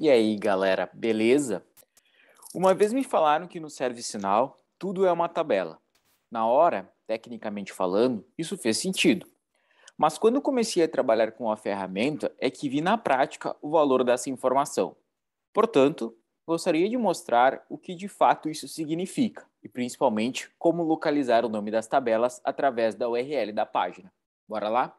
E aí, galera, beleza? Uma vez me falaram que no sinal tudo é uma tabela. Na hora, tecnicamente falando, isso fez sentido. Mas quando comecei a trabalhar com a ferramenta, é que vi na prática o valor dessa informação. Portanto, gostaria de mostrar o que de fato isso significa e principalmente como localizar o nome das tabelas através da URL da página. Bora lá?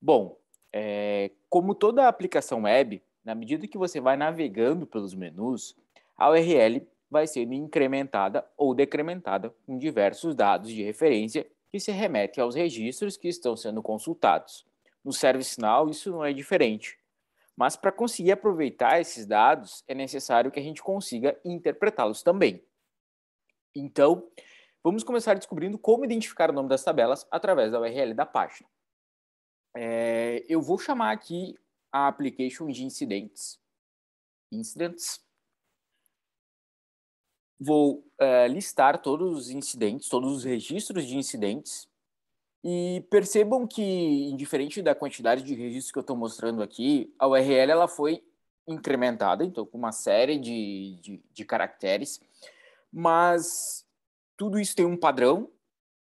Bom, é, como toda aplicação web, na medida que você vai navegando pelos menus, a URL vai sendo incrementada ou decrementada com diversos dados de referência que se remetem aos registros que estão sendo consultados. No ServiceNow, isso não é diferente. Mas para conseguir aproveitar esses dados, é necessário que a gente consiga interpretá-los também. Então, vamos começar descobrindo como identificar o nome das tabelas através da URL da página. É, eu vou chamar aqui a application de incidentes. incidentes. Vou uh, listar todos os incidentes, todos os registros de incidentes. E percebam que, indiferente da quantidade de registros que eu estou mostrando aqui, a URL ela foi incrementada, então com uma série de, de, de caracteres, mas tudo isso tem um padrão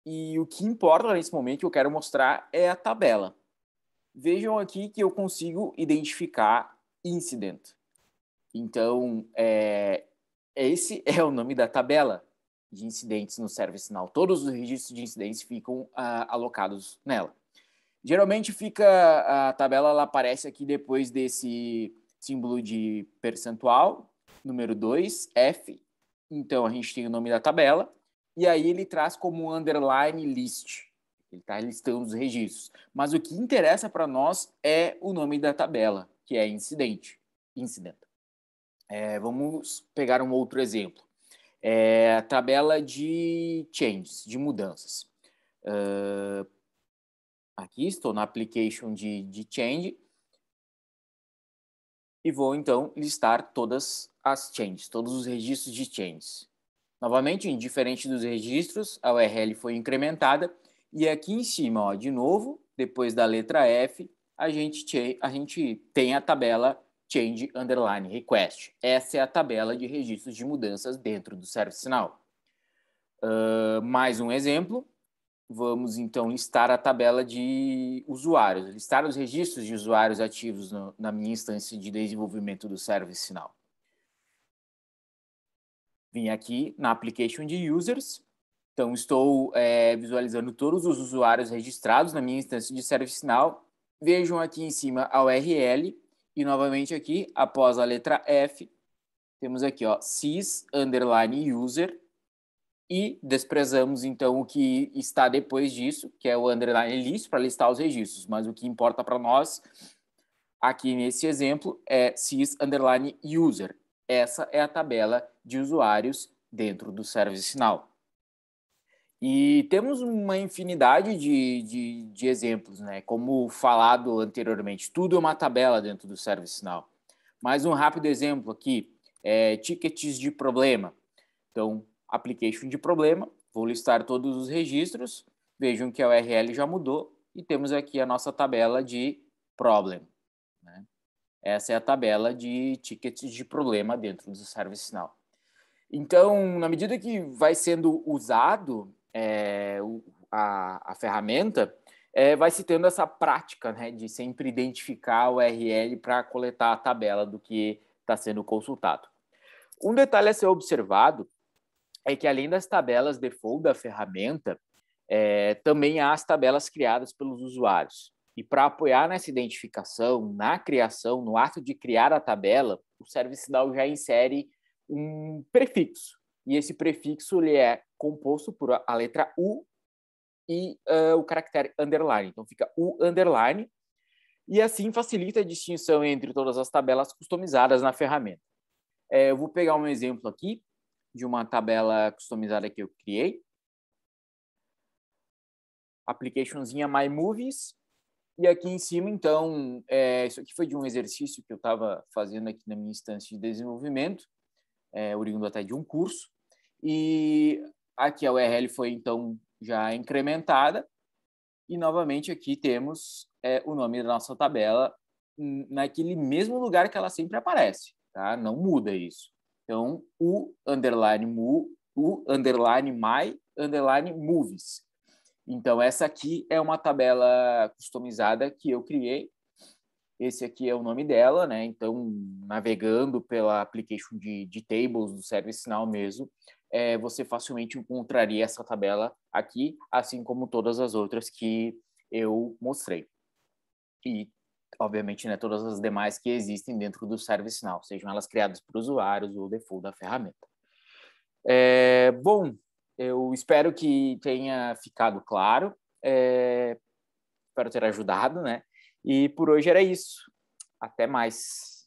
e o que importa nesse momento que eu quero mostrar é a tabela. Vejam aqui que eu consigo identificar incident. Então, é, esse é o nome da tabela de incidentes no ServiceNow. Todos os registros de incidentes ficam ah, alocados nela. Geralmente fica a tabela ela aparece aqui depois desse símbolo de percentual, número 2, F. Então a gente tem o nome da tabela e aí ele traz como underline list. Ele está listando os registros. Mas o que interessa para nós é o nome da tabela, que é incidente. Incident. É, vamos pegar um outro exemplo. É a tabela de changes, de mudanças. Uh, aqui estou na application de, de change e vou então listar todas as changes, todos os registros de changes. Novamente, indiferente dos registros, a URL foi incrementada e aqui em cima, ó, de novo, depois da letra F, a gente, a gente tem a tabela Change Underline Request. Essa é a tabela de registros de mudanças dentro do ServiceNow. Uh, ah, mais um exemplo. Vamos então listar a tabela de usuários, listar os registros de usuários ativos no, na minha instância de desenvolvimento do sinal. Vim aqui na Application de Users, então, estou é, visualizando todos os usuários registrados na minha instância de ServiceNow. Vejam aqui em cima a URL e, novamente, aqui, após a letra F, temos aqui, ó, sys underline user e desprezamos, então, o que está depois disso, que é o underline list para listar os registros. Mas o que importa para nós, aqui nesse exemplo, é sys underline user. Essa é a tabela de usuários dentro do ServiceNow. E temos uma infinidade de, de, de, exemplos, né? Como falado anteriormente, tudo é uma tabela dentro do ServiceNow. Mais um rápido exemplo aqui: é, tickets de problema. Então, application de problema, vou listar todos os registros, vejam que a URL já mudou e temos aqui a nossa tabela de problem. Né? Essa é a tabela de tickets de problema dentro do ServiceNow. Então, na medida que vai sendo usado, é, a, a ferramenta, é, vai se tendo essa prática né, de sempre identificar o URL para coletar a tabela do que está sendo consultado. Um detalhe a ser observado é que, além das tabelas default da ferramenta, é, também há as tabelas criadas pelos usuários. E para apoiar nessa identificação, na criação, no ato de criar a tabela, o Service já insere um prefixo, e esse prefixo ele é composto por a letra U e uh, o caractere underline. Então fica U underline, e assim facilita a distinção entre todas as tabelas customizadas na ferramenta. É, eu vou pegar um exemplo aqui de uma tabela customizada que eu criei. Applicationzinha My Movies. E aqui em cima, então, é, isso aqui foi de um exercício que eu estava fazendo aqui na minha instância de desenvolvimento, é, oriundo até de um curso. E aqui a URL foi então já incrementada. E novamente aqui temos é, o nome da nossa tabela naquele mesmo lugar que ela sempre aparece, tá? Não muda isso. Então, o underline mu, o underline my, underline movies. Então, essa aqui é uma tabela customizada que eu criei. Esse aqui é o nome dela, né? Então, navegando pela application de, de tables do ServiceNow mesmo, é, você facilmente encontraria essa tabela aqui, assim como todas as outras que eu mostrei. E, obviamente, né, todas as demais que existem dentro do ServiceNow, sejam elas criadas por usuários ou default da ferramenta. É, bom, eu espero que tenha ficado claro, é, espero ter ajudado, né? E por hoje era isso. Até mais.